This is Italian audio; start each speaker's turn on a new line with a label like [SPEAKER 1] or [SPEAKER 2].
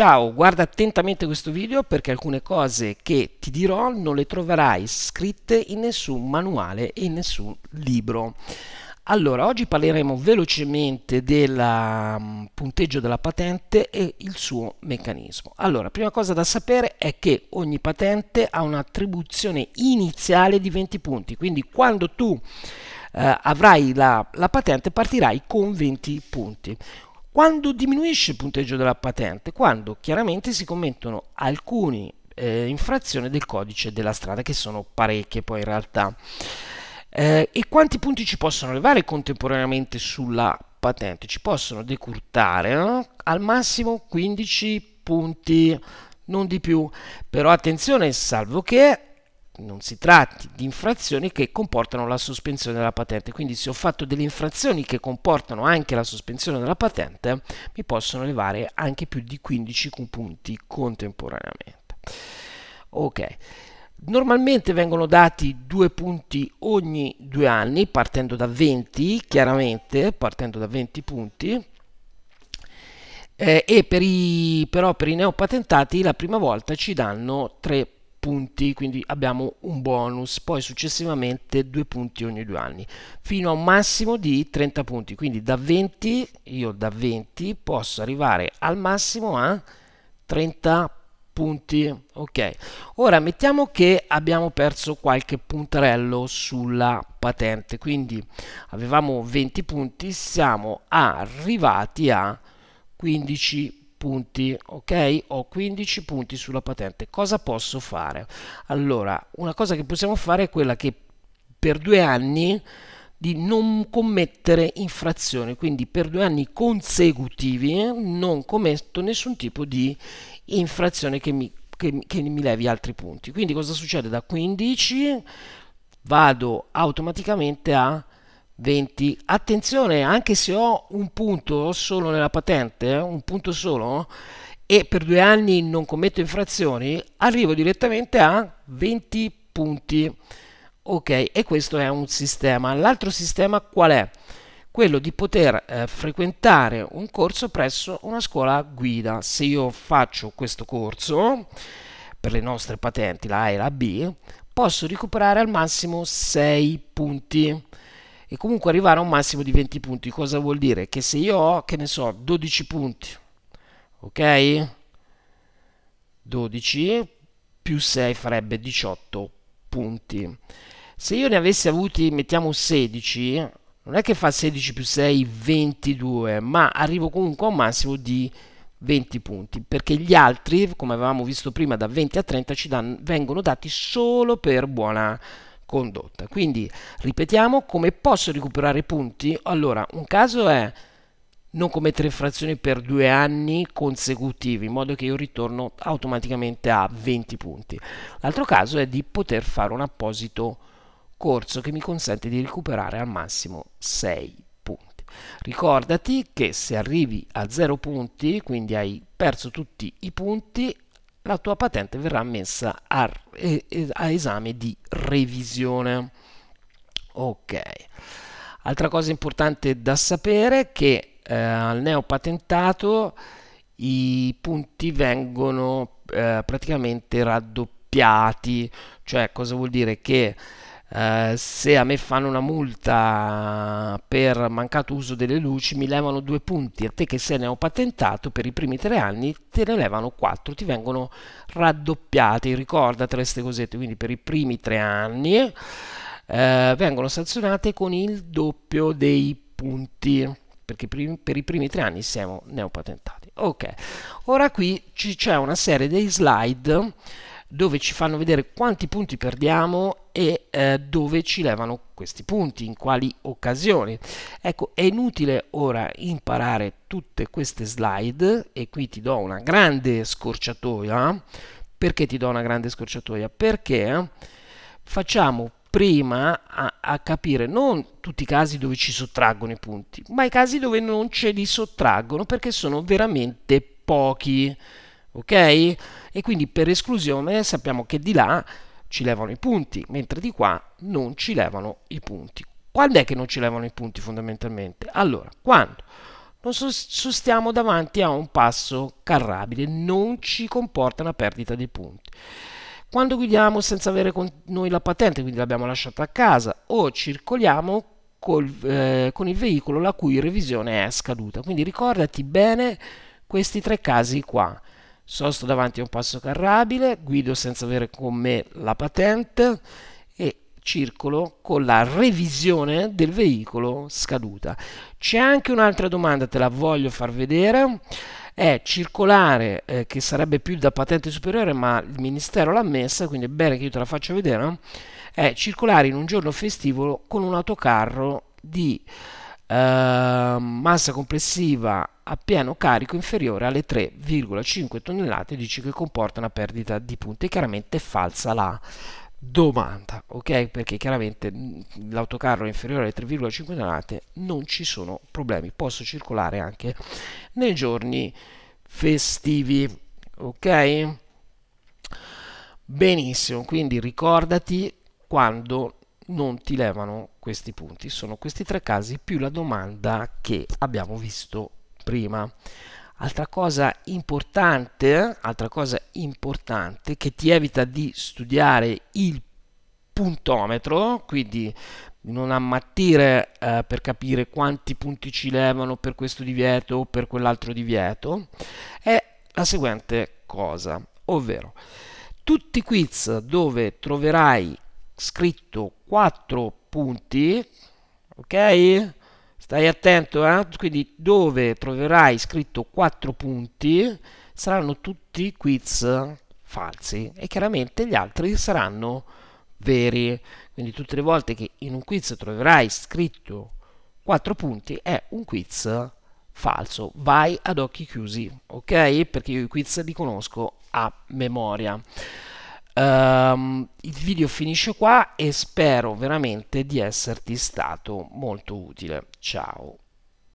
[SPEAKER 1] Ciao, guarda attentamente questo video perché alcune cose che ti dirò non le troverai scritte in nessun manuale e in nessun libro. Allora, oggi parleremo velocemente del um, mm, punteggio della patente e il suo meccanismo. Allora, prima cosa da sapere è che ogni patente ha un'attribuzione iniziale di 20 punti, quindi quando tu eh, avrai la, la patente partirai con 20 punti. Quando diminuisce il punteggio della patente? Quando chiaramente si commettono alcune eh, infrazioni del codice della strada, che sono parecchie poi in realtà. Eh, e quanti punti ci possono levare contemporaneamente sulla patente? Ci possono decurtare eh? al massimo 15 punti, non di più. Però attenzione, salvo che non si tratti di infrazioni che comportano la sospensione della patente. Quindi se ho fatto delle infrazioni che comportano anche la sospensione della patente, mi possono elevare anche più di 15 punti contemporaneamente. Ok. Normalmente vengono dati due punti ogni due anni, partendo da 20, chiaramente, partendo da 20 punti. Eh, e per i, però per i neopatentati la prima volta ci danno 3 punti punti, quindi abbiamo un bonus, poi successivamente due punti ogni due anni, fino a un massimo di 30 punti, quindi da 20, io da 20 posso arrivare al massimo a 30 punti, ok. Ora mettiamo che abbiamo perso qualche punterello sulla patente, quindi avevamo 20 punti, siamo arrivati a 15 punti punti, ok? Ho 15 punti sulla patente. Cosa posso fare? Allora, una cosa che possiamo fare è quella che per due anni di non commettere infrazione, quindi per due anni consecutivi non commetto nessun tipo di infrazione che mi, che, che mi levi altri punti. Quindi cosa succede? Da 15 vado automaticamente a 20. Attenzione, anche se ho un punto solo nella patente, eh, un punto solo, e per due anni non commetto infrazioni, arrivo direttamente a 20 punti. Ok, e questo è un sistema. L'altro sistema qual è? Quello di poter eh, frequentare un corso presso una scuola guida. Se io faccio questo corso per le nostre patenti, la A e la B, posso recuperare al massimo 6 punti e comunque arrivare a un massimo di 20 punti. Cosa vuol dire? Che se io ho, che ne so, 12 punti, ok? 12 più 6 farebbe 18 punti. Se io ne avessi avuti, mettiamo 16, non è che fa 16 più 6 22, ma arrivo comunque a un massimo di 20 punti, perché gli altri, come avevamo visto prima, da 20 a 30 ci danno, vengono dati solo per buona condotta. Quindi ripetiamo come posso recuperare punti. Allora, un caso è non commettere infrazioni per due anni consecutivi, in modo che io ritorno automaticamente a 20 punti. L'altro caso è di poter fare un apposito corso che mi consente di recuperare al massimo 6 punti. Ricordati che se arrivi a 0 punti, quindi hai perso tutti i punti, la tua patente verrà messa a, a esame di revisione. Ok. Altra cosa importante da sapere è che eh, al neopatentato i punti vengono eh, praticamente raddoppiati, cioè cosa vuol dire che eh, se a me fanno una multa per mancato uso delle luci mi levano due punti, a te che sei neopatentato per i primi tre anni te ne levano quattro, ti vengono raddoppiate. ricordatele queste cosette, quindi per i primi tre anni uh, vengono sanzionate con il doppio dei punti, perché per, i primi tre anni siamo neopatentati. Ok, ora qui c'è una serie di slide dove ci fanno vedere quanti punti perdiamo e eh, dove ci levano questi punti, in quali occasioni. Ecco, è inutile ora imparare tutte queste slide e qui ti do una grande scorciatoia. Perché ti do una grande scorciatoia? Perché facciamo prima a, a, capire non tutti i casi dove ci sottraggono i punti, ma i casi dove non ce li sottraggono perché sono veramente pochi. Ok? E quindi per esclusione sappiamo che di là ci levano i punti, mentre di qua non ci levano i punti. Quando è che non ci levano i punti fondamentalmente? Allora, quando non stiamo davanti a un passo carrabile, non ci comporta una perdita di punti. Quando guidiamo senza avere con noi la patente, quindi l'abbiamo lasciata a casa, o circoliamo col, eh, con il veicolo la cui revisione è scaduta. Quindi ricordati bene questi tre casi qua sosto davanti a un passo carrabile, guido senza avere con me la patente e circolo con la revisione del veicolo scaduta. C'è anche un'altra domanda, te la voglio far vedere, è circolare eh, che sarebbe più da patente superiore ma il ministero l'ha messa, quindi è bene che io te la faccia vedere, è circolare in un giorno festivo con un autocarro di eh, massa complessiva a pieno carico inferiore alle 3,5 tonnellate dice che comporta una perdita di punti chiaramente è falsa la domanda ok perché chiaramente l'autocarro è inferiore alle 3,5 tonnellate non ci sono problemi posso circolare anche nei giorni festivi ok benissimo quindi ricordati quando non ti levano questi punti sono questi tre casi più la domanda che abbiamo visto prima. Altra cosa importante, altra cosa importante che ti evita di studiare il puntometro, quindi non ammattire eh, per capire quanti punti ci levano per questo divieto o per quell'altro divieto, è la seguente cosa, ovvero tutti i quiz dove troverai scritto 4 punti, ok? Stai attento, eh? quindi dove troverai scritto 4 punti saranno tutti quiz falsi e chiaramente gli altri saranno veri. Quindi tutte le volte che in un quiz troverai scritto 4 punti è un quiz falso. Vai ad occhi chiusi, ok? Perché io i quiz li conosco a memoria. Um, il video finisce qua e spero veramente di esserti stato molto utile. Ciao!